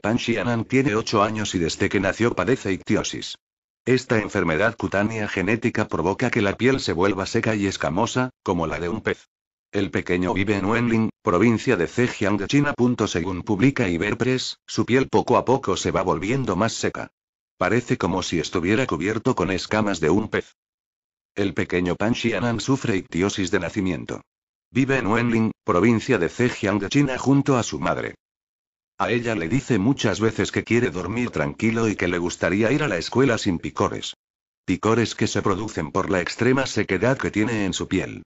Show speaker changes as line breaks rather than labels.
Pan Xianan tiene 8 años y desde que nació padece ictiosis. Esta enfermedad cutánea genética provoca que la piel se vuelva seca y escamosa, como la de un pez. El pequeño vive en Wenling, provincia de Zhejiang de China. Según publica Iberpress, su piel poco a poco se va volviendo más seca. Parece como si estuviera cubierto con escamas de un pez. El pequeño Pan Xianan sufre ictiosis de nacimiento. Vive en Wenling, provincia de Zhejiang de China junto a su madre. A ella le dice muchas veces que quiere dormir tranquilo y que le gustaría ir a la escuela sin picores. Picores que se producen por la extrema sequedad que tiene en su piel.